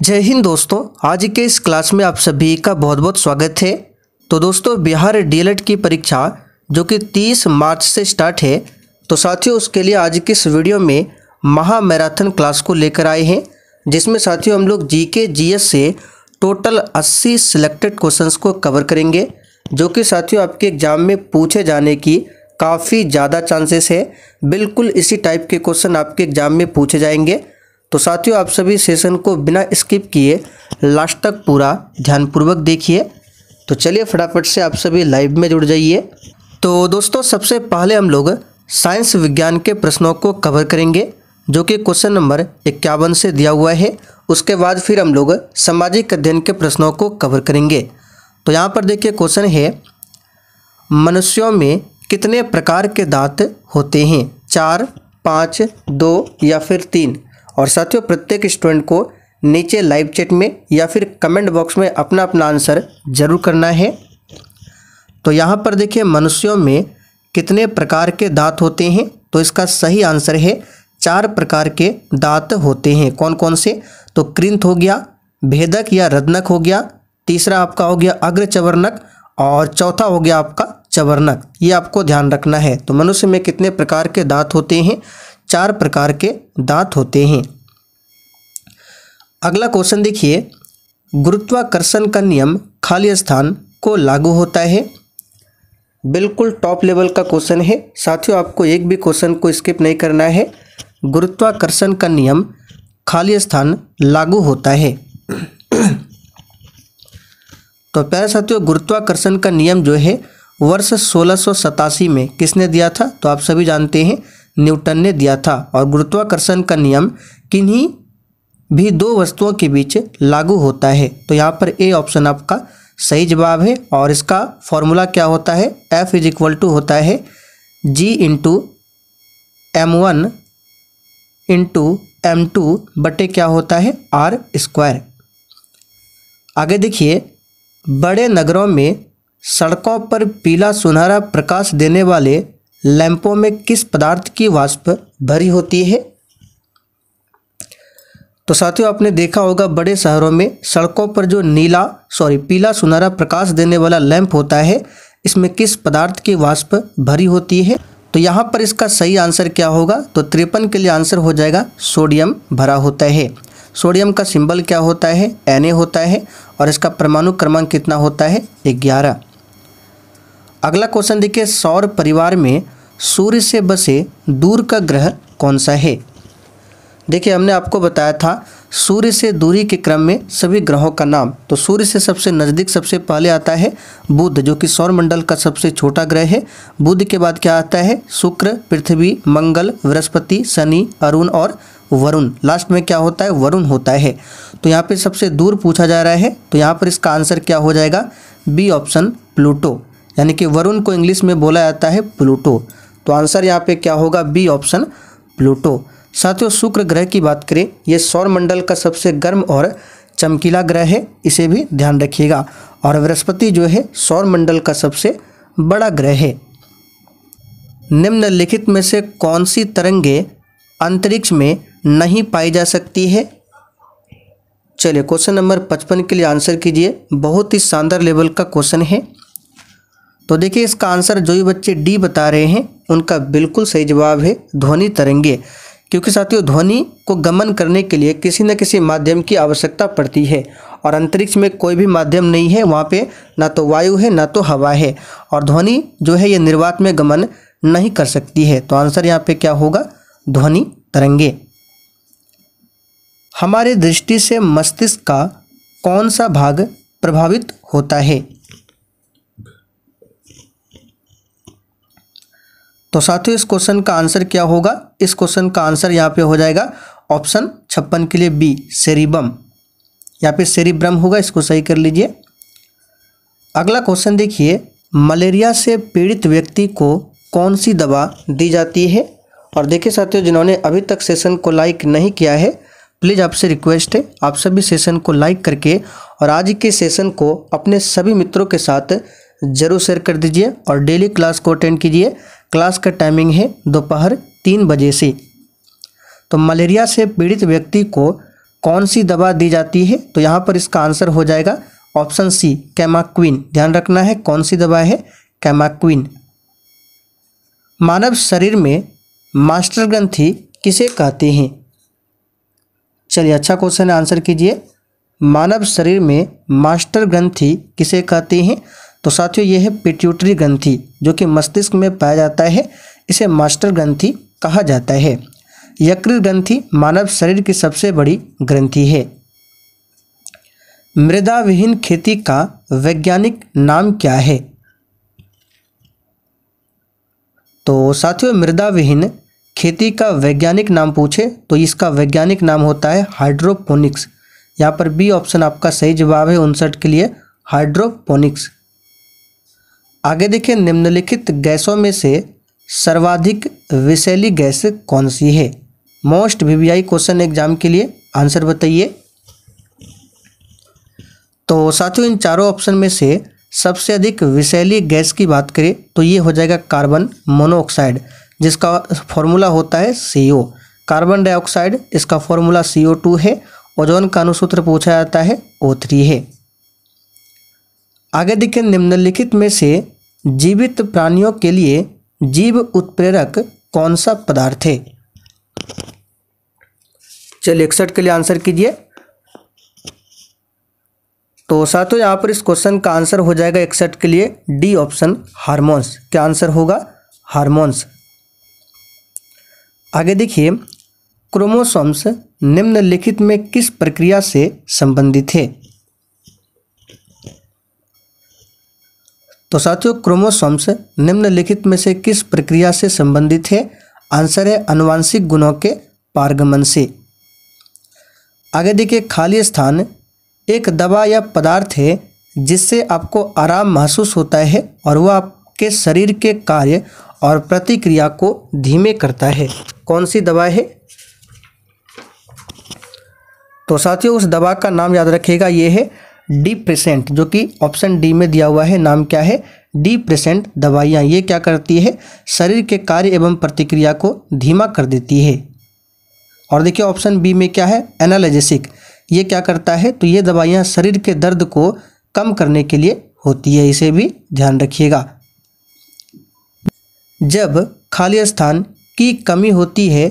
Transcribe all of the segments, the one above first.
जय हिंद दोस्तों आज के इस क्लास में आप सभी का बहुत बहुत स्वागत है तो दोस्तों बिहार डीएलएड e की परीक्षा जो कि 30 मार्च से स्टार्ट है तो साथियों उसके लिए आज के इस वीडियो में महा मैराथन क्लास को लेकर आए हैं जिसमें साथियों हम लोग जी के जी एस से टोटल 80 सिलेक्टेड क्वेश्चंस को कवर करेंगे जो कि साथियों आपके एग्ज़ाम में पूछे जाने की काफ़ी ज़्यादा चांसेस है बिल्कुल इसी टाइप के क्वेश्चन आपके एग्ज़ाम में पूछे जाएंगे तो साथियों आप सभी सेशन को बिना स्किप किए लास्ट तक पूरा ध्यानपूर्वक देखिए तो चलिए फटाफट से आप सभी लाइव में जुड़ जाइए तो दोस्तों सबसे पहले हम लोग साइंस विज्ञान के प्रश्नों को कवर करेंगे जो कि क्वेश्चन नंबर इक्यावन से दिया हुआ है उसके बाद फिर हम लोग सामाजिक अध्ययन के प्रश्नों को कवर करेंगे तो यहाँ पर देखिए क्वेश्चन है मनुष्यों में कितने प्रकार के दांत होते हैं चार पाँच दो या फिर तीन और साथियों प्रत्येक स्टूडेंट को नीचे लाइव चैट में या फिर कमेंट बॉक्स में अपना अपना आंसर जरूर करना है तो यहाँ पर देखिए मनुष्यों में कितने प्रकार के दांत होते हैं तो इसका सही आंसर है चार प्रकार के दांत होते हैं कौन कौन से तो कृंत हो गया भेदक या रदनक हो गया तीसरा आपका हो गया अग्र चवर्णक और चौथा हो गया आपका चवर्णक ये आपको ध्यान रखना है तो मनुष्य में कितने प्रकार के दांत होते हैं चार प्रकार के दांत होते हैं अगला क्वेश्चन देखिए गुरुत्वाकर्षण का नियम खाली स्थान को लागू होता है बिल्कुल टॉप लेवल का क्वेश्चन है साथियों आपको एक भी क्वेश्चन को स्किप नहीं करना है गुरुत्वाकर्षण का नियम खाली स्थान लागू होता है तो प्यारे साथियों गुरुत्वाकर्षण का नियम जो है वर्ष सोलह में किसने दिया था तो आप सभी जानते हैं न्यूटन ने दिया था और गुरुत्वाकर्षण का नियम किन्हीं भी दो वस्तुओं के बीच लागू होता है तो यहाँ पर ए ऑप्शन आपका सही जवाब है और इसका फॉर्मूला क्या होता है एफ इज इक्वल टू होता है G into M one into M two बटे क्या होता है आर स्क्वायर आगे देखिए बड़े नगरों में सड़कों पर पीला सुनहरा प्रकाश देने वाले लैंपों में किस पदार्थ की वाष्प भरी होती है तो साथियों आपने देखा होगा बड़े शहरों में सड़कों पर जो नीला सॉरी पीला सुनहरा प्रकाश देने वाला लैंप होता है इसमें किस पदार्थ की वाष्प भरी होती है तो यहाँ पर इसका सही आंसर क्या होगा तो तिरपन के लिए आंसर हो जाएगा सोडियम भरा होता है सोडियम का सिंबल क्या होता है एन होता है और इसका परमाणु क्रमांक कितना होता है ग्यारह अगला क्वेश्चन देखिए सौर परिवार में सूर्य से बसे दूर का ग्रह कौन सा है देखिए हमने आपको बताया था सूर्य से दूरी के क्रम में सभी ग्रहों का नाम तो सूर्य से सबसे नज़दीक सबसे पहले आता है बुध जो कि सौरमंडल का सबसे छोटा ग्रह है बुध के बाद क्या आता है शुक्र पृथ्वी मंगल बृहस्पति शनि अरुण और वरुण लास्ट में क्या होता है वरुण होता है तो यहाँ पे सबसे दूर पूछा जा रहा है तो यहाँ पर इसका आंसर क्या हो जाएगा बी ऑप्शन प्लूटो यानी कि वरुण को इंग्लिश में बोला जाता है प्लूटो तो आंसर यहाँ पे क्या होगा बी ऑप्शन प्लूटो साथियों शुक्र ग्रह की बात करें यह सौरमंडल का सबसे गर्म और चमकीला ग्रह है इसे भी ध्यान रखिएगा और बृहस्पति जो है सौरमंडल का सबसे बड़ा ग्रह है निम्नलिखित में से कौन सी तरंगे अंतरिक्ष में नहीं पाई जा सकती है चलिए क्वेश्चन नंबर पचपन के लिए आंसर कीजिए बहुत ही शानदार लेवल का क्वेश्चन है तो देखिए इसका आंसर जो भी बच्चे डी बता रहे हैं उनका बिल्कुल सही जवाब है ध्वनि तरंगे क्योंकि साथियों ध्वनि को गमन करने के लिए किसी न किसी माध्यम की आवश्यकता पड़ती है और अंतरिक्ष में कोई भी माध्यम नहीं है वहाँ पे ना तो वायु है ना तो हवा है और ध्वनि जो है ये निर्वात में गमन नहीं कर सकती है तो आंसर यहाँ पे क्या होगा ध्वनि तरंगे हमारे दृष्टि से मस्तिष्क का कौन सा भाग प्रभावित होता है तो साथियों इस क्वेश्चन का आंसर क्या होगा इस क्वेश्चन का आंसर यहाँ पे हो जाएगा ऑप्शन छप्पन के लिए बी सेरिबम यहाँ पे सेरिब्रम होगा इसको सही कर लीजिए अगला क्वेश्चन देखिए मलेरिया से पीड़ित व्यक्ति को कौन सी दवा दी जाती है और देखिए साथियों जिन्होंने अभी तक सेशन को लाइक नहीं किया है प्लीज़ आपसे रिक्वेस्ट है आप सभी सेशन को लाइक करके और आज के सेशन को अपने सभी मित्रों के साथ ज़रूर शेयर कर दीजिए और डेली क्लास को अटेंड कीजिए क्लास का टाइमिंग है दोपहर तीन बजे से तो मलेरिया से पीड़ित व्यक्ति को कौन सी दवा दी जाती है तो यहाँ पर इसका आंसर हो जाएगा ऑप्शन सी कैमाक्विन ध्यान रखना है कौन सी दवा है कैमाक्विन मानव शरीर में मास्टर ग्रंथि किसे कहते हैं चलिए अच्छा क्वेश्चन आंसर कीजिए मानव शरीर में मास्टर ग्रंथि किसे कहते हैं तो साथियों ये है पिट्यूटरी ग्रंथि जो कि मस्तिष्क में पाया जाता है इसे मास्टर ग्रंथि कहा जाता है यकृत ग्रंथि मानव शरीर की सबसे बड़ी ग्रंथि है मृदा विहीन खेती का वैज्ञानिक नाम क्या है तो साथियों मृदा विहीन खेती का वैज्ञानिक नाम पूछे तो इसका वैज्ञानिक नाम होता है हाइड्रोपोनिक्स यहाँ पर बी ऑप्शन आपका सही जवाब है उनसठ के लिए हाइड्रोपोनिक्स आगे देखिए निम्नलिखित गैसों में से सर्वाधिक विषैली गैस कौन सी है मोस्ट वीवीआई क्वेश्चन एग्जाम के लिए आंसर बताइए तो साथियों इन चारों ऑप्शन में से सबसे अधिक विषैली गैस की बात करें तो ये हो जाएगा कार्बन मोनोऑक्साइड जिसका फॉर्मूला होता है सी कार्बन डाइऑक्साइड इसका फॉर्मूला सी है ओजोन का अनुसूत्र पूछा जाता है ओ थ्री है आगे देखिए निम्नलिखित में से जीवित प्राणियों के लिए जीव उत्प्रेरक कौन सा पदार्थ है चलिए इकसठ के लिए आंसर कीजिए तो साथ यहाँ पर इस क्वेश्चन का आंसर हो जाएगा इकसठ के लिए डी ऑप्शन हार्मोन्स क्या आंसर होगा हार्मोन्स आगे देखिए क्रोमोसोम्स निम्नलिखित में किस प्रक्रिया से संबंधित है तो साथियों क्रोमोसोम्स निम्नलिखित में से किस प्रक्रिया से संबंधित है आंसर है अनुवांशिक गुणों के पारगमन से आगे देखिए खाली स्थान एक दवा या पदार्थ है जिससे आपको आराम महसूस होता है और वह आपके शरीर के कार्य और प्रतिक्रिया को धीमे करता है कौन सी दवा है तो साथियों उस दवा का नाम याद रखिएगा ये है डी प्रेसेंट जो कि ऑप्शन डी में दिया हुआ है नाम क्या है डी प्रेसेंट दवाइयाँ ये क्या करती है शरीर के कार्य एवं प्रतिक्रिया को धीमा कर देती है और देखिए ऑप्शन बी में क्या है एनालिजेसिक ये क्या करता है तो ये दवाइयाँ शरीर के दर्द को कम करने के लिए होती है इसे भी ध्यान रखिएगा जब खाली स्थान की कमी होती है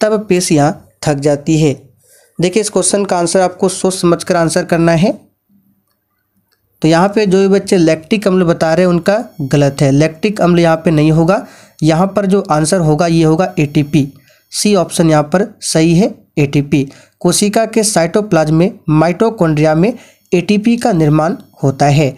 तब पेशियाँ थक जाती है देखिए इस क्वेश्चन का आंसर आपको सोच समझकर आंसर करना है तो यहाँ पे जो भी बच्चे लैक्टिक अम्ल बता रहे हैं उनका गलत है लैक्टिक अम्ल यहाँ पे नहीं होगा यहाँ पर जो आंसर होगा ये होगा एटीपी सी ऑप्शन यहाँ पर सही है एटीपी कोशिका के साइटोप्लाज्म में माइटोकॉन्ड्रिया में एटीपी का निर्माण होता है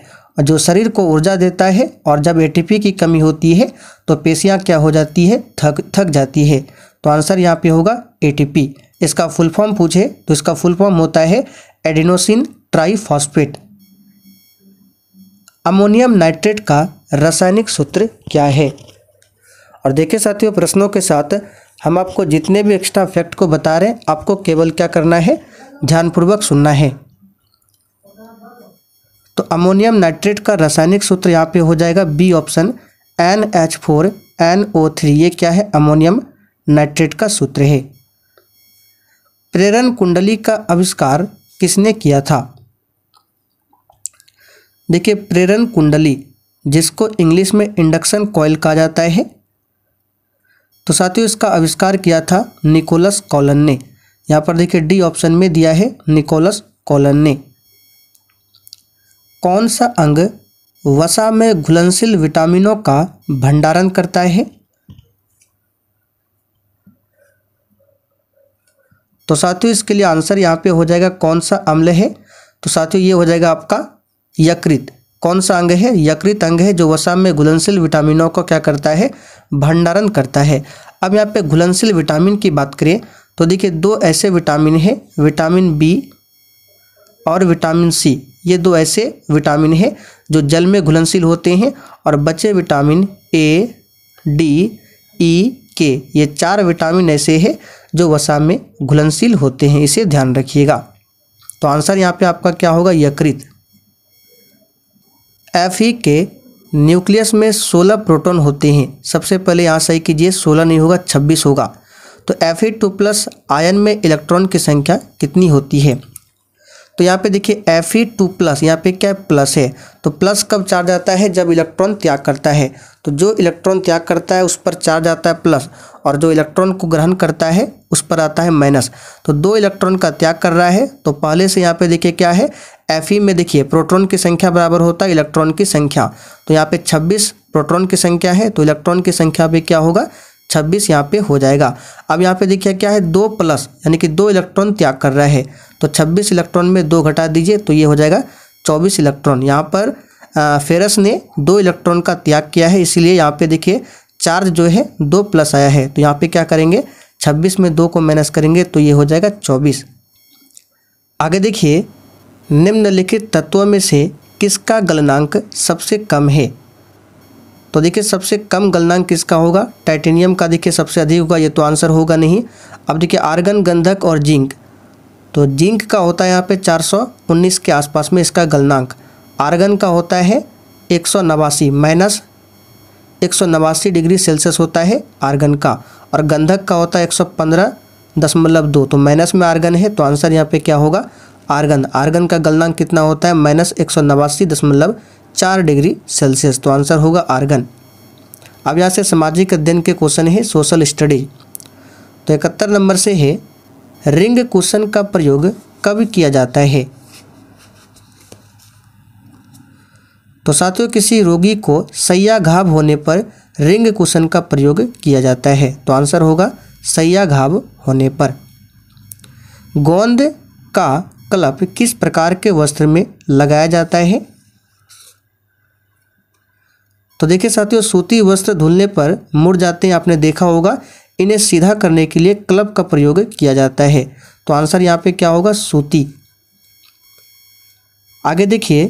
जो शरीर को ऊर्जा देता है और जब एटीपी की कमी होती है तो पेशियाँ क्या हो जाती है थक थक जाती है तो आंसर यहाँ पे होगा ए इसका फुल फॉर्म पूछे तो इसका फुल फॉर्म होता है एडिनोसिन ट्राईफॉस्फेट अमोनियम नाइट्रेट का रासायनिक सूत्र क्या है और देखिए साथियों प्रश्नों के साथ हम आपको जितने भी एक्स्ट्रा फैक्ट को बता रहे हैं आपको केवल क्या करना है ध्यानपूर्वक सुनना है तो अमोनियम नाइट्रेट का रासायनिक सूत्र यहाँ पे हो जाएगा B option N H four N O three ये क्या है अमोनियम नाइट्रेट का सूत्र है प्रेरण कुंडली का आविष्कार किसने किया था देखिए प्रेरण कुंडली जिसको इंग्लिश में इंडक्शन कॉयल कहा जाता है तो साथियों इसका आविष्कार किया था निकोलस कॉलन ने यहाँ पर देखिए डी ऑप्शन में दिया है निकोलस कॉलन ने कौन सा अंग वसा में घुलनशील विटामिनों का भंडारण करता है तो साथियों इसके लिए आंसर यहाँ पे हो जाएगा कौन सा अम्ल है तो साथियों ये हो जाएगा आपका यकृत कौन सा अंग है यकृत अंग है जो वसा में घुलनशील विटामिनों को क्या करता है भंडारण करता है अब यहाँ पे घुलनशील विटामिन की बात करें तो देखिए दो ऐसे विटामिन है विटामिन बी और विटामिन सी ये दो ऐसे विटामिन है जो जल में घुलनशील होते हैं और बचे विटामिन ए डी ई के ये चार विटामिन ऐसे हैं जो वसा में घुलनशील होते हैं इसे ध्यान रखिएगा तो आंसर यहाँ पे आपका क्या होगा यकृत एफ ई e के न्यूक्लियस में 16 प्रोटॉन होते हैं सबसे पहले यहाँ सही कीजिए 16 नहीं होगा 26 होगा तो F E e two plus ion में इलेक्ट्रॉन की संख्या कितनी होती है तो यहाँ पे देखिए F E e two plus यहाँ पे क्या प्लस है तो प्लस कब चार्ज आता है जब इलेक्ट्रॉन त्याग करता है तो जो इलेक्ट्रॉन त्याग करता है उस पर चार्ज आता है प्लस और जो इलेक्ट्रॉन को ग्रहण करता है उस पर आता है माइनस तो दो इलेक्ट्रॉन का त्याग कर रहा है तो पहले से यहाँ पे देखिए क्या है एफ में देखिए प्रोटॉन की संख्या बराबर होता है इलेक्ट्रॉन की संख्या तो यहाँ पे 26 प्रोटॉन की संख्या है तो इलेक्ट्रॉन की संख्या भी क्या होगा 26 यहाँ पे हो जाएगा अब यहाँ पे देखिए क्या है दो प्लस यानी कि दो इलेक्ट्रॉन त्याग कर रहा है तो छब्बीस इलेक्ट्रॉन में दो घटा दीजिए तो ये हो जाएगा चौबीस इलेक्ट्रॉन यहाँ पर फेरस ने दो इलेक्ट्रॉन का त्याग किया है इसीलिए यहाँ पे देखिए चार्ज जो है दो प्लस आया है तो यहाँ पे क्या करेंगे छब्बीस में दो को माइनस करेंगे तो ये हो जाएगा चौबीस आगे देखिए निम्नलिखित तत्वों में से किसका गलनांक सबसे कम है तो देखिए सबसे कम गलनांक किसका होगा टाइटेनियम का देखिए सबसे अधिक होगा ये तो आंसर होगा नहीं अब देखिए आर्गन गंधक और जिंक तो जिंक का होता है यहाँ पे 419 के आसपास में इसका गलनांक आर्गन का होता है एक माइनस एक डिग्री सेल्सियस होता है आर्गन का और गंधक का होता है एक दशमलव दो तो माइनस में आर्गन है तो आंसर यहाँ पे क्या होगा आर्गन आर्गन का गलनांक कितना होता है माइनस एक सौ नवासी दशमलव चार डिग्री सेल्सियस तो आंसर होगा आर्गन अब यहाँ से सामाजिक अध्ययन के क्वेश्चन है सोशल स्टडी तो इकहत्तर नंबर से है रिंग क्वेश्चन का प्रयोग कब किया जाता है तो साथियों किसी रोगी को सैया घाव होने पर रिंग कुशन का प्रयोग किया जाता है तो आंसर होगा सैया घाव होने पर गोंद का कलप किस प्रकार के वस्त्र में लगाया जाता है तो देखिए साथियों सूती वस्त्र धुलने पर मुड़ जाते हैं आपने देखा होगा इन्हें सीधा करने के लिए क्लब का प्रयोग किया जाता है तो आंसर यहाँ पे क्या होगा सूती आगे देखिए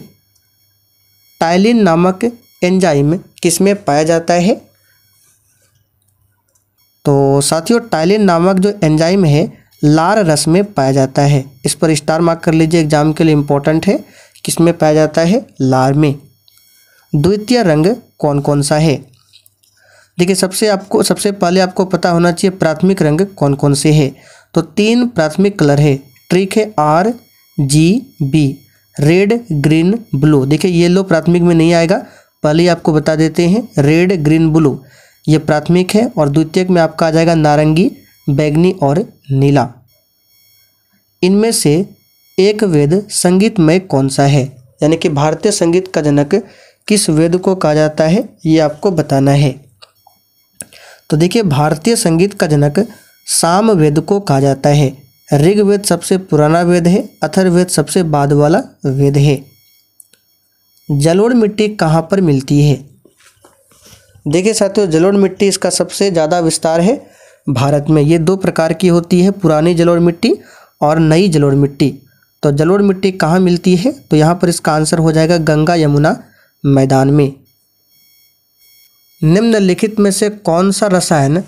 टाइलिन नामक एंजाइम किसमें पाया जाता है तो साथियों टाइलिन नामक जो एंजाइम है लार रस में पाया जाता है इस पर स्टार मार्क कर लीजिए एग्जाम के लिए इम्पोर्टेंट है किसमें पाया जाता है लार में द्वितीय रंग कौन कौन सा है देखिए सबसे आपको सबसे पहले आपको पता होना चाहिए प्राथमिक रंग कौन कौन से है तो तीन प्राथमिक कलर है ट्रिक है R G B red green blue देखिए येलो प्राथमिक में नहीं आएगा पहले ही आपको बता देते हैं रेड ग्रीन ब्लू ये प्राथमिक है और द्वितीयक में आपका आ जाएगा नारंगी बैगनी और नीला इनमें से एक वेद संगीतमय कौन सा है यानी कि भारतीय संगीत का जनक किस वेद को कहा जाता है ये आपको बताना है तो देखिए भारतीय संगीत का जनक साम वेद को कहा जाता है ऋग्वेद सबसे पुराना वेद है अथर्वेद सबसे बाद वाला वेद है जलोढ़ मिट्टी कहाँ पर मिलती है देखिए साथियों जलोढ़ मिट्टी इसका सबसे ज़्यादा विस्तार है भारत में ये दो प्रकार की होती है पुरानी जलोढ़ मिट्टी और नई जलोढ़ मिट्टी तो जलोढ़ मिट्टी कहाँ मिलती है तो यहाँ पर इसका आंसर हो जाएगा गंगा यमुना मैदान में निम्नलिखित में से कौन सा रसायन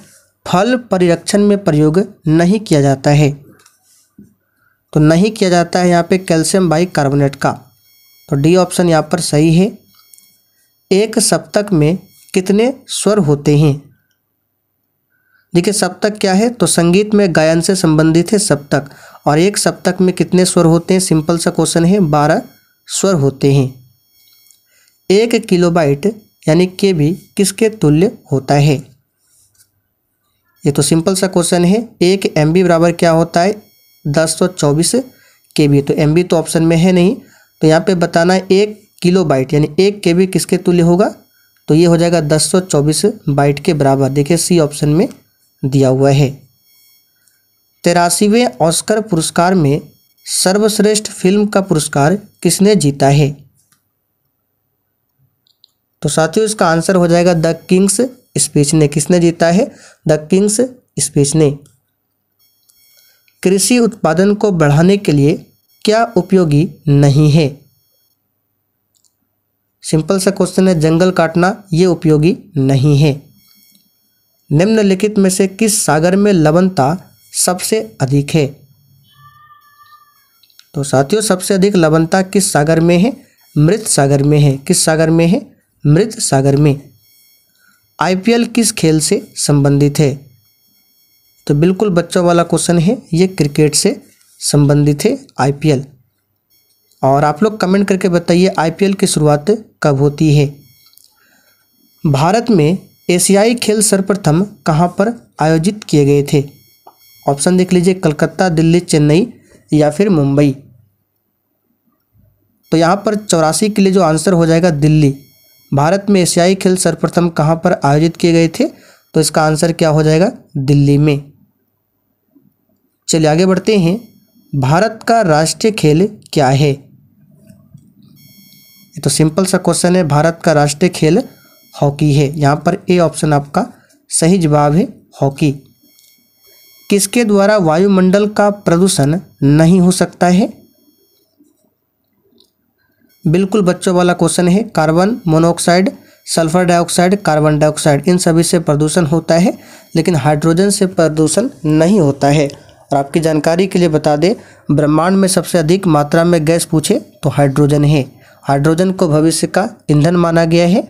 फल परिरक्षण में प्रयोग नहीं किया जाता है तो नहीं किया जाता है यहाँ पे कैल्शियम बाई कार्बोनेट का तो डी ऑप्शन यहाँ पर सही है एक सप्तक में कितने स्वर होते हैं देखिए सप्तक क्या है तो संगीत में गायन से संबंधित है सप्तक और एक सप्तक में कितने स्वर होते हैं सिंपल सा क्वेश्चन है बारह स्वर होते हैं एक किलोबाइट यानी के भी किसके तुल्य होता है ये तो सिंपल सा क्वेश्चन है एक एम बराबर क्या होता है दस सौ तो चौबीस के बी तो एम तो ऑप्शन में है नहीं तो यहाँ पे बताना है एक किलो बाइट यानी एक के बी किसके तुल्य होगा तो ये हो जाएगा दस सौ तो चौबीस बाइट के बराबर देखिए सी ऑप्शन में दिया हुआ है तेरासीवें ऑस्कर पुरस्कार में सर्वश्रेष्ठ फिल्म का पुरस्कार किसने जीता है तो साथियों इसका आंसर हो जाएगा द किंग्स स्पीच ने किसने जीता है द किंग्स स्पीच ने कृषि उत्पादन को बढ़ाने के लिए क्या उपयोगी नहीं है सिंपल सा क्वेश्चन है जंगल काटना ये उपयोगी नहीं है निम्नलिखित में से किस सागर में लवणता सबसे अधिक है तो साथियों सबसे अधिक लवणता किस सागर में है मृत सागर में है किस सागर में है मृत सागर में आईपीएल किस खेल से संबंधित है तो बिल्कुल बच्चों वाला क्वेश्चन है ये क्रिकेट से संबंधित है आईपीएल और आप लोग कमेंट करके बताइए आईपीएल की शुरुआत कब होती है भारत में एशियाई खेल सर्वप्रथम कहाँ पर आयोजित किए गए थे ऑप्शन देख लीजिए कलकत्ता दिल्ली चेन्नई या फिर मुंबई तो यहाँ पर चौरासी के लिए जो आंसर हो जाएगा दिल्ली भारत में एशियाई खेल सर्वप्रथम कहाँ पर आयोजित किए गए थे तो इसका आंसर क्या हो जाएगा दिल्ली में चलिए आगे बढ़ते हैं भारत का राष्ट्रीय खेल क्या है ये तो सिंपल सा क्वेश्चन है भारत का राष्ट्रीय खेल हॉकी है यहाँ पर ए ऑप्शन आपका सही जवाब है हॉकी किसके द्वारा वायुमंडल का प्रदूषण नहीं हो सकता है बिल्कुल बच्चों वाला क्वेश्चन है carbon monoxide sulphur dioxide carbon dioxide इन सभी से प्रदूषण होता है लेकिन हाइड्रोजन से प्रदूषण नहीं होता है और आपकी जानकारी के लिए बता दें ब्रह्मांड में सबसे अधिक मात्रा में गैस पूछे तो हाइड्रोजन है हाइड्रोजन को भविष्य का ईंधन माना गया है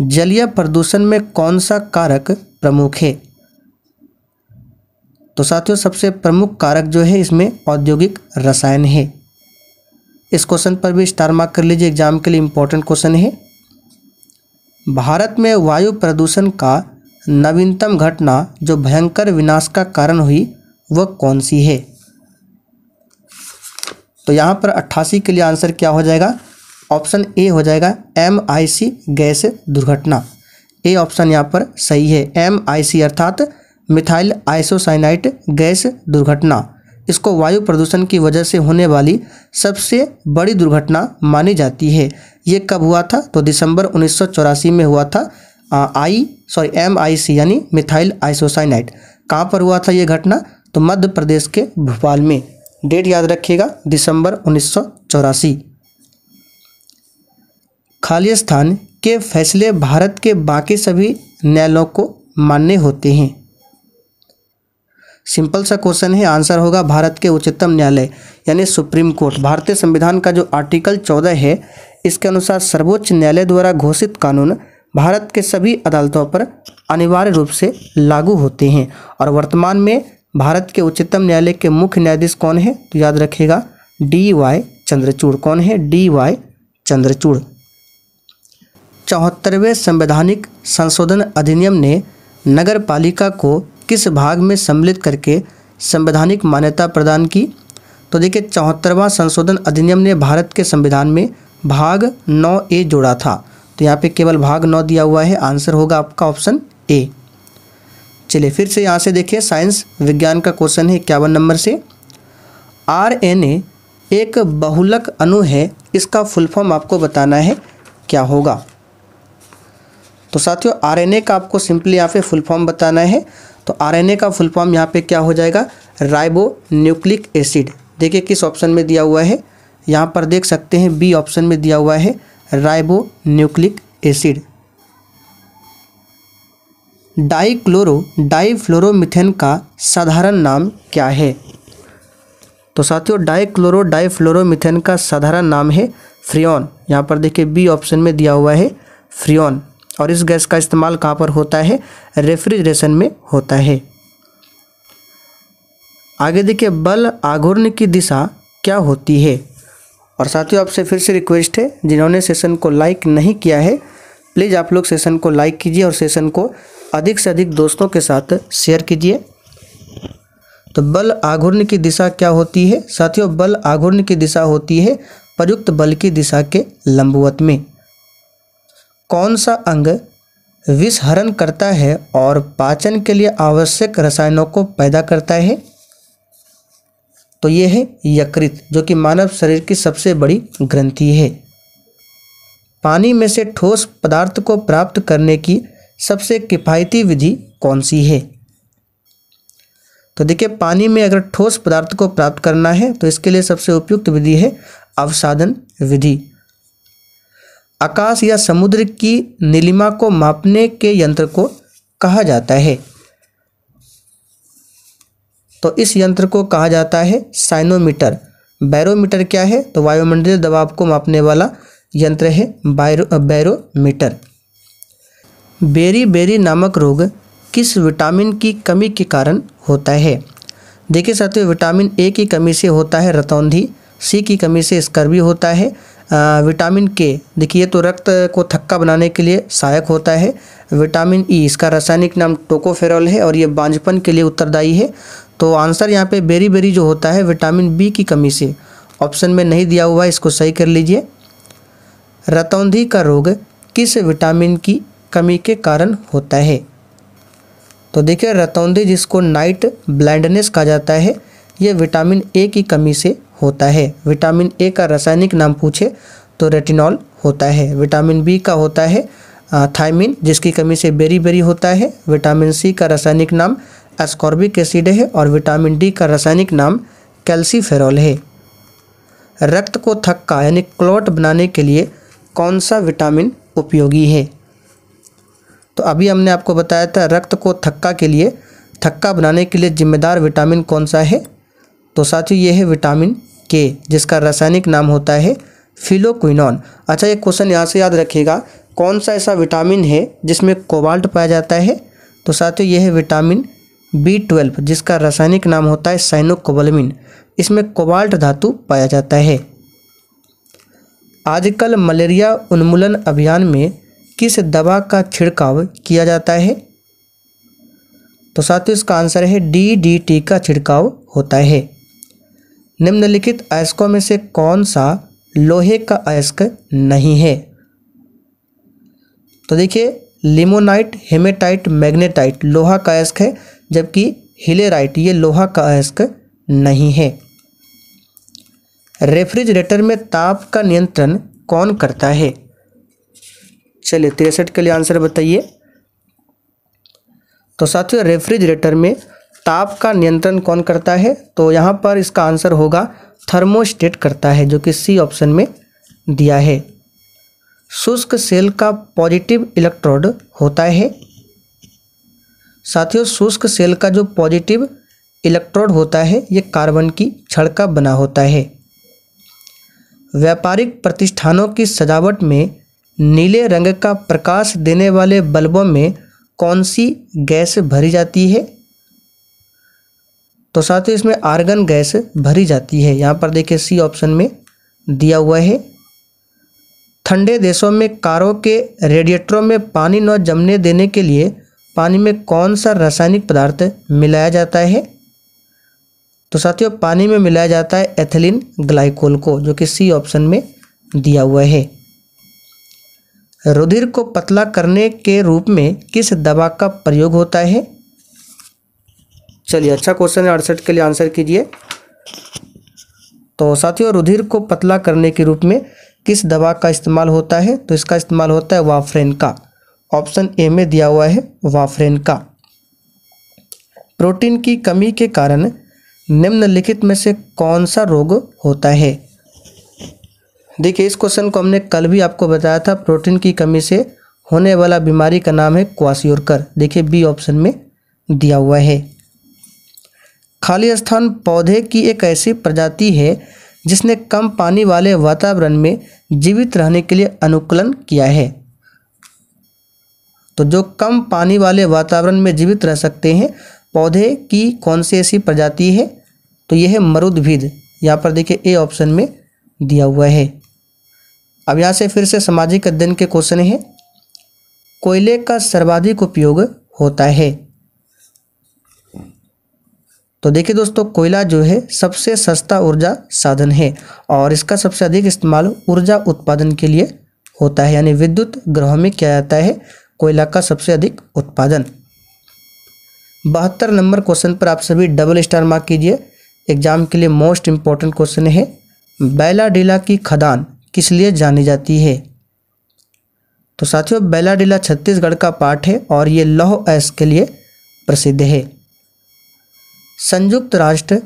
जलीय प्रदूषण में कौन सा कारक प्रमुख है तो साथियों सबसे प्रमुख कारक जो है इसमें औद्योगिक रसायन है इस क्वेश्चन पर भी स्टार मार्क कर लीजिए एग्जाम के लिए इम्पोर्टेंट क्वेश्चन है भारत में वायु प्रदूषण का नवीनतम घटना जो भयंकर विनाश का कारण हुई वह कौन सी है तो यहाँ पर अट्ठासी के लिए आंसर क्या हो जाएगा ऑप्शन ए हो जाएगा एम आई सी गैस दुर्घटना ए ऑप्शन यहाँ पर सही है एम आई सी अर्थात मिथाइल आइसोसाइनाइट गैस दुर्घटना इसको वायु प्रदूषण की वजह से होने वाली सबसे बड़ी दुर्घटना मानी जाती है ये कब हुआ था तो दिसंबर उन्नीस में हुआ था आई सॉरी एम आई सी यानी मिथाइल आइसोसाइनाइट कहाँ पर हुआ था ये घटना तो मध्य प्रदेश के भोपाल में डेट याद रखिएगा दिसंबर उन्नीस खालिस्तान के फैसले भारत के बाकी सभी न्यायालयों को मान्य होते हैं सिंपल सा क्वेश्चन है आंसर होगा भारत के उच्चतम न्यायालय यानी सुप्रीम कोर्ट भारतीय संविधान का जो आर्टिकल चौदह है इसके अनुसार सर्वोच्च न्यायालय द्वारा घोषित कानून भारत के सभी अदालतों पर अनिवार्य रूप से लागू होते हैं और वर्तमान में भारत के उच्चतम न्यायालय के मुख्य न्यायाधीश कौन है तो याद रखेगा डी वाई चंद्रचूड़ कौन है डी वाई चंद्रचूड़ चौहत्तरवें संवैधानिक संशोधन अधिनियम ने नगर पालिका को किस भाग में सम्मिलित करके संवैधानिक मान्यता प्रदान की तो देखिए चौहत्तरवां संशोधन अधिनियम ने भारत के संविधान में भाग नौ ए जोड़ा था तो यहाँ पे केवल भाग नौ दिया हुआ है आंसर होगा आपका ऑप्शन ए चलिए फिर से यहाँ से देखिए साइंस विज्ञान का क्वेश्चन है इक्यावन नंबर से आर एन ए एक बहुलक अणु है इसका फुल फॉर्म आपको बताना है क्या होगा तो साथियों आरएनए का आपको सिंपली यहाँ पे फुल फॉर्म बताना है तो आरएनए का फुल फॉर्म यहाँ पे क्या हो जाएगा राइबो न्यूक्लिक एसिड देखिए किस ऑप्शन में दिया हुआ है यहाँ पर देख सकते हैं बी ऑप्शन में दिया हुआ है ribonucleic acid dichlorodifluoromethane का साधारण नाम क्या है तो साथियों डाइक्लोरो डाइफ्लोरोमिथेन का साधारण नाम है फ्रियॉन यहाँ पर देखिए बी ऑप्शन में दिया हुआ है फ्रियॉन और इस गैस का इस्तेमाल कहाँ पर होता है रेफ्रिजरेशन में होता है आगे देखिए बल आघूर्ण की दिशा क्या होती है और साथियों आपसे फिर से रिक्वेस्ट है जिन्होंने सेशन को लाइक नहीं किया है प्लीज़ आप लोग सेशन को लाइक कीजिए और सेशन को अधिक से अधिक दोस्तों के साथ शेयर कीजिए तो बल आघूर्ण की दिशा क्या होती है साथियों बल आघूर्ण की दिशा होती है प्रयुक्त बल की दिशा के लंबवत में कौन सा अंग विषहरण करता है और पाचन के लिए आवश्यक रसायनों को पैदा करता है तो ये है यकृत जो कि मानव शरीर की सबसे बड़ी ग्रंथि है पानी में से ठोस पदार्थ को प्राप्त करने की सबसे किफ़ायती विधि कौन सी है तो देखिए पानी में अगर ठोस पदार्थ को प्राप्त करना है तो इसके लिए सबसे उपयुक्त विधि है अवसाधन विधि आकाश या समुद्र की नीलिमा को मापने के यंत्र को कहा जाता है तो इस यंत्र को कहा जाता है साइनोमीटर बैरोमीटर क्या है तो वायुमंडलीय दबाव को मापने वाला यंत्र है बायरो बैरोमीटर बेरी बेरी नामक रोग किस विटामिन की कमी के कारण होता है देखिए साथियों विटामिन ए की कमी से होता है रतौंधी सी की कमी से स्कर्वी होता है आ, विटामिन के देखिए तो रक्त को थक्का बनाने के लिए सहायक होता है विटामिन ई e, इसका रासायनिक नाम टोकोफेरॉल है और ये बांझपन के लिए उत्तरदायी है तो आंसर यहाँ पे बेरी बेरी जो होता है विटामिन बी की कमी से ऑप्शन में नहीं दिया हुआ है इसको सही कर लीजिए रतौंधी का रोग किस विटामिन की कमी के कारण होता है तो देखिए रतौंधी जिसको नाइट ब्लाइंडनेस कहा जाता है यह विटामिन ए की कमी से होता है विटामिन ए का रासायनिक नाम पूछे तो रेटिनॉल होता है विटामिन बी का होता है थायमिन जिसकी कमी से बेरी बेरी होता है विटामिन सी का रासायनिक नाम एस्कॉर्बिक एसिड है और विटामिन डी का रासायनिक नाम कैल्सीफेरॉल है रक्त को थक्का यानी क्लॉट बनाने के लिए कौन सा विटामिन उपयोगी है तो अभी हमने आपको बताया था रक्त को थक्का के लिए थक्का बनाने के लिए जिम्मेदार विटामिन कौन सा है तो साथियों ये है विटामिन के जिसका रासायनिक नाम होता है फिलोक्विनॉन अच्छा ये क्वेश्चन यहाँ से याद रखिएगा कौन सा ऐसा विटामिन है जिसमें कोबाल्ट पाया जाता है तो साथियों यह है विटामिन बी ट्वेल्व जिसका रासायनिक नाम होता है साइनोकोबलमिन इसमें कोबाल्ट धातु पाया जाता है आजकल मलेरिया उन्मूलन अभियान में किस दवा का छिड़काव किया जाता है तो साथियों इसका आंसर है डी डी टी का छिड़काव होता है निम्नलिखित अयस्कों में से कौन सा लोहे का अयस्क नहीं है तो देखिए लिमोनाइट हेमेटाइट मैग्नेटाइट लोहा का अयस्क है जबकि हिलेराइट ये लोहा का अयस्क नहीं है रेफ्रिजरेटर में ताप का नियंत्रण कौन करता है चलिए तिरसठ के लिए आंसर बताइए तो साथियों रेफ्रिजरेटर में ताप का नियंत्रण कौन करता है तो यहाँ पर इसका आंसर होगा थर्मोस्टेट करता है जो कि सी ऑप्शन में दिया है शुष्क सेल का पॉजिटिव इलेक्ट्रोड होता है साथियों शुष्क सेल का जो पॉजिटिव इलेक्ट्रोड होता है ये कार्बन की छड़ का बना होता है व्यापारिक प्रतिष्ठानों की सजावट में नीले रंग का प्रकाश देने वाले बल्बों में कौन सी गैस भरी जाती है तो साथियों इसमें आर्गन गैस भरी जाती है यहाँ पर देखिए सी ऑप्शन में दिया हुआ है ठंडे देशों में कारों के रेडिएटरों में पानी न जमने देने के लिए पानी में कौन सा रासायनिक पदार्थ मिलाया जाता है तो साथियों पानी में मिलाया जाता है एथिलीन ग्लाइकोल को जो कि सी ऑप्शन में दिया हुआ है रुधिर को पतला करने के रूप में किस दवा का प्रयोग होता है चलिए अच्छा क्वेश्चन है अड़सठ के लिए आंसर कीजिए तो साथियों रुधिर को पतला करने के रूप में किस दवा का इस्तेमाल होता है तो इसका इस्तेमाल होता है वाफ्रेन का ऑप्शन ए में दिया हुआ है वाफरेन का प्रोटीन की कमी के कारण निम्नलिखित में से कौन सा रोग होता है देखिए इस क्वेश्चन को हमने कल भी आपको बताया था प्रोटीन की कमी से होने वाला बीमारी का नाम है क्वासियोरकर देखिए बी ऑप्शन में दिया हुआ है खाली स्थान पौधे की एक ऐसी प्रजाति है जिसने कम पानी वाले वातावरण में जीवित रहने के लिए अनुकूलन किया है तो जो कम पानी वाले वातावरण में जीवित रह सकते हैं पौधे की कौन सी ऐसी प्रजाति है तो यह है मरुद्भिद यहाँ पर देखिए ए ऑप्शन में दिया हुआ है अब यहाँ से फिर से सामाजिक अध्ययन के क्वेश्चन है कोयले का सर्वाधिक उपयोग होता है तो देखिए दोस्तों कोयला जो है सबसे सस्ता ऊर्जा साधन है और इसका सबसे अधिक इस्तेमाल ऊर्जा उत्पादन के लिए होता है यानी विद्युत ग्रह में किया जाता है कोयला का सबसे अधिक उत्पादन बहत्तर नंबर क्वेश्चन पर आप सभी डबल स्टार मार्क कीजिए एग्जाम के लिए मोस्ट इम्पॉर्टेंट क्वेश्चन है बैलाडीला की खदान किस लिए जानी जाती है तो साथियों बैलाडीला छत्तीसगढ़ का पार्ट है और ये लौह ऐस के लिए प्रसिद्ध है संयुक्त राष्ट्र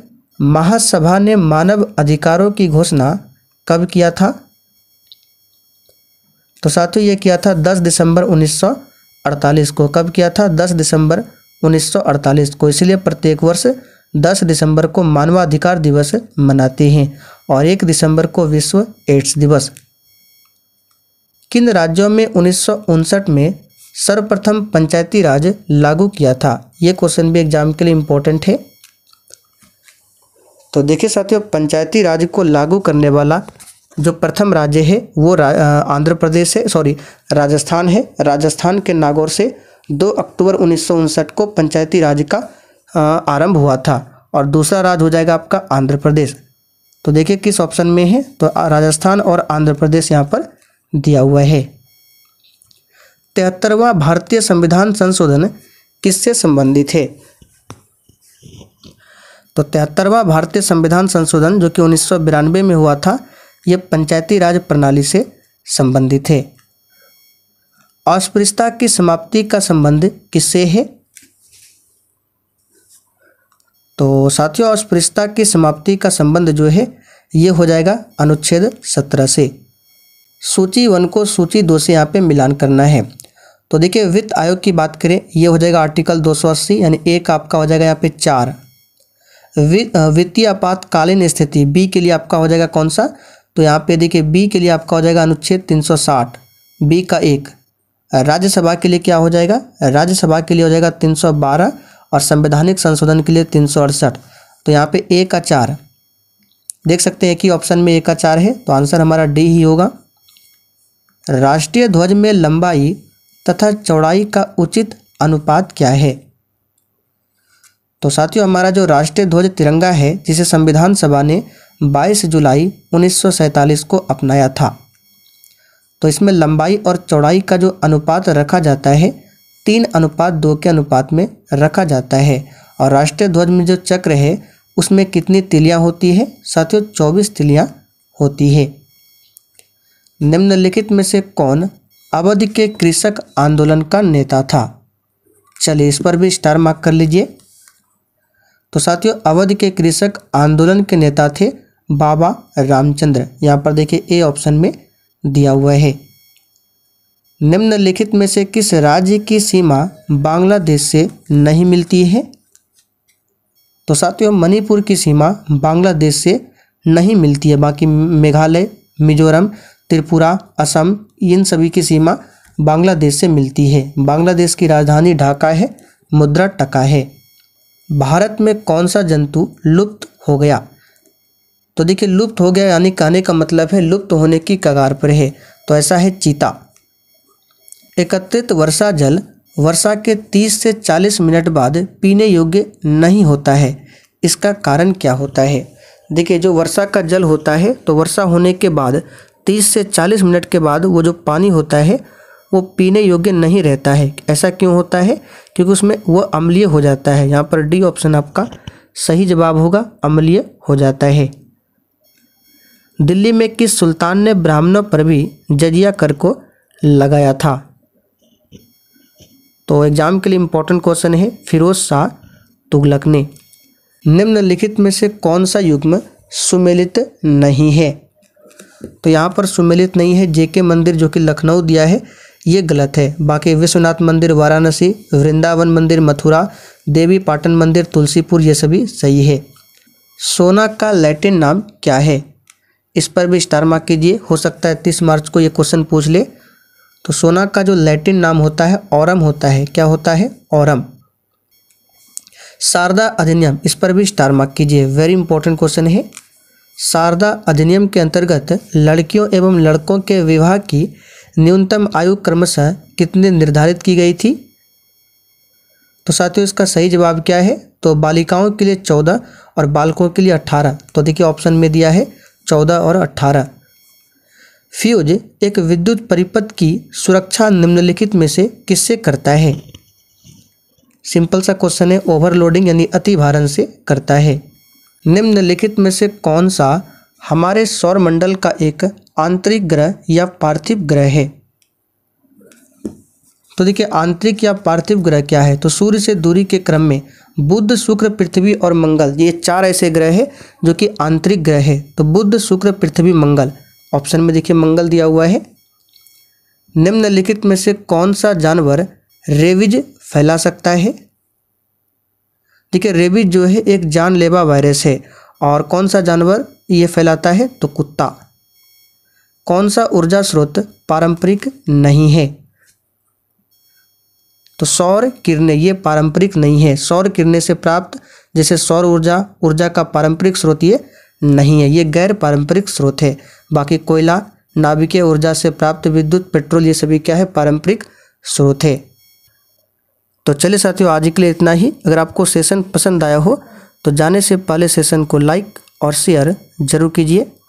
महासभा ने मानव अधिकारों की घोषणा कब किया था तो साथियों ये किया था 10 दिसंबर 1948 को कब किया था 10 दिसंबर 1948 को इसलिए प्रत्येक वर्ष 10 दिसंबर को मानवाधिकार दिवस मनाते हैं और 1 दिसंबर को विश्व एड्स दिवस किन राज्यों में उन्नीस में सर्वप्रथम पंचायती राज लागू किया था ये क्वेश्चन भी एग्जाम के लिए इम्पोर्टेंट है तो देखिए साथियों पंचायती राज को लागू करने वाला जो प्रथम राज्य है वो आंध्र प्रदेश है सॉरी राजस्थान है राजस्थान के नागौर से 2 अक्टूबर उन्नीस को पंचायती राज का आरंभ हुआ था और दूसरा राज्य हो जाएगा आपका आंध्र प्रदेश तो देखिए किस ऑप्शन में है तो राजस्थान और आंध्र प्रदेश यहाँ पर दिया हुआ है तिहत्तरवा भारतीय संविधान संशोधन किससे संबंधित है तो तिहत्तरवा भारतीय संविधान संशोधन जो कि उन्नीस में हुआ था ये पंचायती राज प्रणाली से संबंधित है अस्पृश्यता की समाप्ति का संबंध किससे है तो साथियों अस्पृश्यता की समाप्ति का संबंध जो है ये हो जाएगा अनुच्छेद सत्रह से सूची वन को सूची दो से यहाँ पे मिलान करना है तो देखिए वित्त आयोग की बात करें ये हो जाएगा आर्टिकल 280 यानी एक आपका हो जाएगा यहाँ पे चार वित्तीय आपातकालीन स्थिति बी के लिए आपका हो जाएगा कौन सा तो यहाँ पे देखिए बी के लिए आपका हो जाएगा अनुच्छेद 360 बी का एक राज्यसभा के लिए क्या हो जाएगा राज्यसभा के लिए हो जाएगा 312 और संवैधानिक संशोधन के लिए तीन तो यहाँ पे ए का चार देख सकते हैं कि ऑप्शन में ए का चार है तो आंसर हमारा डी ही होगा राष्ट्रीय ध्वज में लंबाई तथा चौड़ाई का उचित अनुपात क्या है तो साथियों हमारा जो राष्ट्रीय ध्वज तिरंगा है जिसे संविधान सभा ने 22 जुलाई उन्नीस को अपनाया था तो इसमें लंबाई और चौड़ाई का जो अनुपात रखा जाता है तीन अनुपात दो के अनुपात में रखा जाता है और राष्ट्रीय ध्वज में जो चक्र है उसमें कितनी तिलियां होती है साथियों चौबीस तिलियां होती है निम्नलिखित में से कौन अवध के कृषक आंदोलन का नेता था चलिए इस पर भी स्टार मार्क कर लीजिए तो साथियों अवध के कृषक आंदोलन के नेता थे बाबा रामचंद्र यहाँ पर देखिए ए ऑप्शन में दिया हुआ है निम्नलिखित में से किस राज्य की सीमा बांग्लादेश से नहीं मिलती है तो साथियों मणिपुर की सीमा बांग्लादेश से नहीं मिलती है बाकी मेघालय मिजोरम त्रिपुरा असम इन सभी की सीमा बांग्लादेश से मिलती है बांग्लादेश की राजधानी ढाका है मुद्रा टका है भारत में कौन सा जंतु लुप्त हो गया तो देखिए लुप्त हो गया यानी कहने का मतलब है लुप्त होने की कगार पर है तो ऐसा है चीता एकत्रित वर्षा जल वर्षा के 30 से 40 मिनट बाद पीने योग्य नहीं होता है इसका कारण क्या होता है देखिए जो वर्षा का जल होता है तो वर्षा होने के बाद 30 से 40 मिनट के बाद वो जो पानी होता है वो पीने योग्य नहीं रहता है ऐसा क्यों होता है क्योंकि उसमें वह अम्लीय हो जाता है यहाँ पर डी ऑप्शन आपका सही जवाब होगा अम्लीय हो जाता है दिल्ली में किस सुल्तान ने ब्राह्मणों पर भी जजिया कर को लगाया था तो एग्जाम के लिए इम्पोर्टेंट क्वेश्चन है फिरोज शाह तुगलक ने निम्नलिखित में से कौन सा युग्म सुमेलित नहीं है तो यहाँ पर सुमेलित नहीं है जेके मंदिर जो कि लखनऊ दिया है ये गलत है बाकी विश्वनाथ मंदिर वाराणसी वृंदावन मंदिर मथुरा देवी पाटन मंदिर तुलसीपुर ये सभी सही है सोना का लैटिन नाम क्या है इस पर भी स्टार मार्क कीजिए हो सकता है तीस मार्च को ये क्वेश्चन पूछ ले तो सोना का जो लैटिन नाम होता है औरम होता है क्या होता है औरम शारदा अधिनियम इस पर भी स्टार मार्क कीजिए वेरी इंपॉर्टेंट क्वेश्चन है शारदा अधिनियम के अंतर्गत लड़कियों एवं लड़कों के विवाह की न्यूनतम आयु क्रमशः कितने निर्धारित की गई थी तो साथियों इसका सही जवाब क्या है तो बालिकाओं के लिए चौदह और बालकों के लिए अट्ठारह तो देखिए ऑप्शन में दिया है चौदह और अट्ठारह फ्यूज एक विद्युत परिपथ की सुरक्षा निम्नलिखित में से किससे करता है सिंपल सा क्वेश्चन है ओवरलोडिंग यानी अतिभारण से करता है निम्नलिखित में से कौन सा हमारे सौर मंडल का एक आंतरिक ग्रह या पार्थिव ग्रह है तो देखिए आंतरिक या पार्थिव ग्रह क्या है तो सूर्य से दूरी के क्रम में बुद्ध शुक्र पृथ्वी और मंगल ये चार ऐसे ग्रह हैं जो कि आंतरिक ग्रह है तो बुद्ध शुक्र पृथ्वी मंगल ऑप्शन में देखिए मंगल दिया हुआ है निम्नलिखित में से कौन सा जानवर रेबिज फैला सकता है देखिए रेबिज जो है एक जानलेवा वायरस है और कौन सा जानवर ये फैलाता है तो कुत्ता कौन सा ऊर्जा स्रोत पारंपरिक नहीं है तो सौर किरणें ये पारंपरिक नहीं है सौर किरणें से प्राप्त जैसे सौर ऊर्जा ऊर्जा का पारंपरिक स्रोत ये नहीं है ये गैर पारंपरिक स्रोत है बाकी कोयला नाभिकीय ऊर्जा से प्राप्त विद्युत पेट्रोल ये सभी क्या है पारंपरिक स्रोत है तो चलिए साथियों आज के लिए इतना ही अगर आपको सेशन पसंद आया हो तो जाने से पहले सेशन को लाइक और शेयर जरूर कीजिए